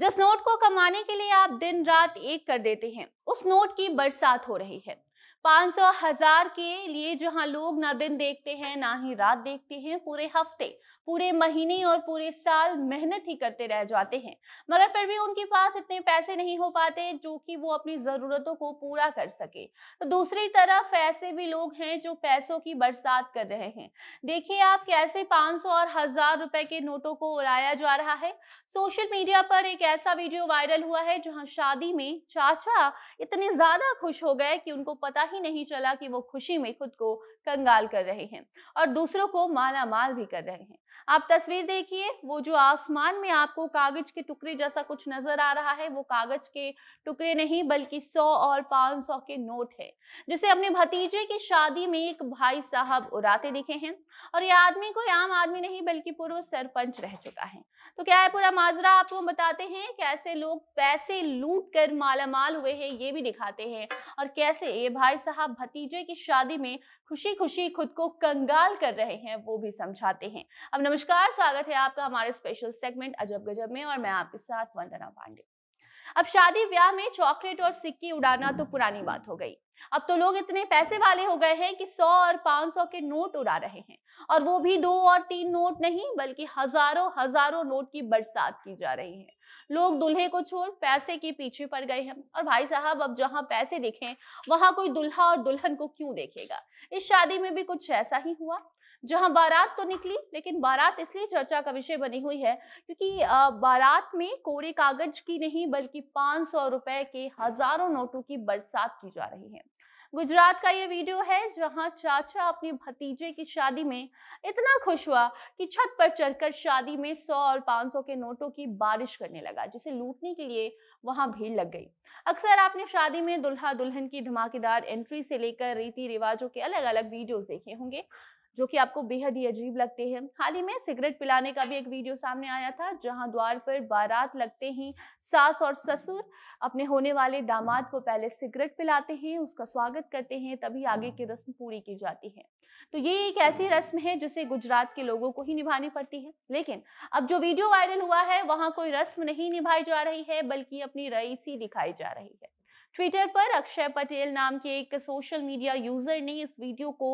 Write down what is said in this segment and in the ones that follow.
जिस नोट को कमाने के लिए आप दिन रात एक कर देते हैं उस नोट की बरसात हो रही है पाँच सौ हजार के लिए जहां लोग ना दिन देखते हैं ना ही रात देखते हैं पूरे हफ्ते पूरे महीने और पूरे साल मेहनत ही करते रह जाते हैं मगर फिर भी उनके पास इतने पैसे नहीं हो पाते जो कि वो अपनी ज़रूरतों को पूरा कर सके तो दूसरी तरफ ऐसे भी लोग हैं जो पैसों की बरसात कर रहे हैं देखिए आप कैसे पाँच सौ और हज़ार रुपए के नोटों को उड़ाया जा रहा है सोशल मीडिया पर एक ऐसा वीडियो वायरल हुआ है जहाँ शादी में चाचा इतने ज़्यादा खुश हो गए कि उनको पता ही ही नहीं चला कि वो खुशी में खुद को कंगाल कर रहे हैं और दूसरों को माला माल भी कर रहे हैं आप तस्वीर देखिए वो जो आसमान में आपको कागज के टुकड़े जैसा कुछ नजर आ रहा है वो कागज के टुकड़े नहीं बल्कि सौ और पांच सौ के नोट है जिसे अपने भतीजे की शादी में एक भाई साहब उड़ाते दिखे हैं और ये आदमी कोई आम आदमी नहीं बल्कि पूर्व सरपंच रह चुका है तो क्या है पूरा माजरा आपको बताते हैं कैसे लोग पैसे लूट कर मालामाल हुए हैं ये भी दिखाते हैं और कैसे ये भाई साहब भतीजे की शादी में खुशी खुशी खुद को कंगाल कर रहे हैं वो भी समझाते हैं अब नमस्कार स्वागत है आपका हमारे स्पेशल सेगमेंट अजब गजब में और मैं आपके साथ वंदना पांडे अब शादी ब्याह में चॉकलेट और सिक्की उड़ाना तो पुरानी बात हो गई अब तो लोग इतने पैसे वाले हो गए हैं कि सौ और पांच सौ के नोट उड़ा रहे हैं और वो भी दो और तीन नोट नहीं बल्कि हजारों हजारों नोट की बरसात की जा रही है लोग दुल्हे को छोड़ पैसे के पीछे पड़ गए हैं और भाई साहब अब जहां पैसे देखें वहां कोई दुल्हा और दुल्हन को क्यों देखेगा इस शादी में भी कुछ ऐसा ही हुआ जहां बारात तो निकली लेकिन बारात इसलिए चर्चा का विषय बनी हुई है क्योंकि बारात में कोरे कागज की नहीं बल्कि पांच सौ रुपए के हजारों नोटों की बरसात की जा रही है गुजरात का ये वीडियो है जहां चाचा अपने भतीजे की शादी में इतना खुश हुआ कि छत पर चढ़कर शादी में 100 और 500 के नोटों की बारिश करने लगा जिसे लूटने के लिए वहां भीड़ लग गई अक्सर आपने शादी में दुल्हा दुल्हन की धमाकेदार एंट्री से लेकर रीति रिवाजों के अलग अलग वीडियोस देखे होंगे जो कि आपको बेहद ही अजीब लगते हैं हाल ही में सिगरेट पिलाने का भी एक वीडियो सामने आया था जहां द्वार पर बारात लगते ही सास और ससुर अपने होने वाले दामाद को पहले सिगरेट पिलाते हैं उसका स्वागत करते हैं तभी आगे की रस्म पूरी की जाती है तो ये एक ऐसी रस्म है जिसे गुजरात के लोगों को ही निभानी पड़ती है लेकिन अब जो वीडियो वायरल हुआ है वहां कोई रस्म नहीं निभाई जा रही है बल्कि अपनी रईसी दिखाई जा रही है ट्विटर पर अक्षय पटेल नाम के एक सोशल मीडिया यूजर ने इस वीडियो को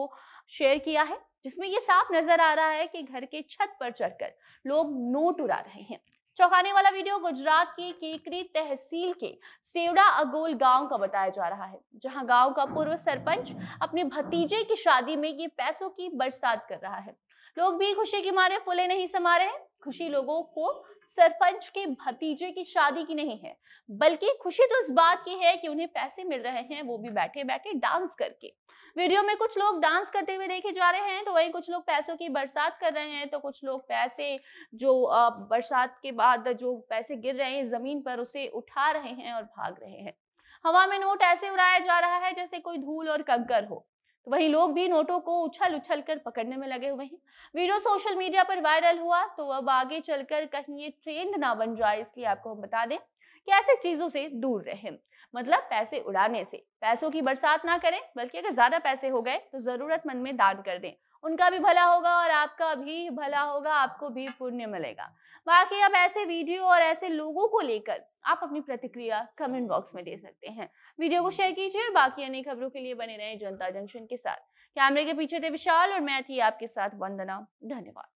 शेयर किया है जिसमें ये साफ नजर आ रहा है कि घर के छत पर चढ़कर लोग नोट उड़ा रहे हैं चौंकाने वाला वीडियो गुजरात के केकरी तहसील के सेवड़ा अगोल गांव का बताया जा रहा है जहां गांव का पूर्व सरपंच अपने भतीजे की शादी में ये पैसों की बरसात कर रहा है लोग भी खुशी के मारे फुले नहीं समा रहे खुशी लोगों को सरपंच के भतीजे की शादी की नहीं है बल्कि खुशी तो इस बात की है कि उन्हें पैसे मिल रहे हैं वो भी बैठे बैठे डांस करके वीडियो में कुछ लोग डांस करते हुए देखे जा रहे हैं तो वहीं कुछ लोग पैसों की बरसात कर रहे हैं तो कुछ लोग पैसे जो बरसात के बाद जो पैसे गिर रहे हैं जमीन पर उसे उठा रहे हैं और भाग रहे हैं हवा में नोट ऐसे उड़ाया जा रहा है जैसे कोई धूल और कंकर हो तो वहीं लोग भी नोटों को उछल उछल कर पकड़ने में लगे हुए हैं वीडियो सोशल मीडिया पर वायरल हुआ तो अब आगे चलकर कहीं ये ट्रेंड ना बन जाए इसलिए आपको हम बता दें कि ऐसे चीज़ों से दूर रहें मतलब पैसे उड़ाने से पैसों की बरसात ना करें बल्कि अगर ज़्यादा पैसे हो गए तो ज़रूरतमंद में दान कर दें उनका भी भला होगा और आपका भी भला होगा आपको भी पुण्य मिलेगा बाकी अब ऐसे वीडियो और ऐसे लोगों को लेकर आप अपनी प्रतिक्रिया कमेंट बॉक्स में दे सकते हैं वीडियो को शेयर कीजिए बाकी अन्य खबरों के लिए बने रहें जनता जंक्शन के साथ कैमरे के पीछे थे विशाल और मैं थी आपके साथ वंदना धन्यवाद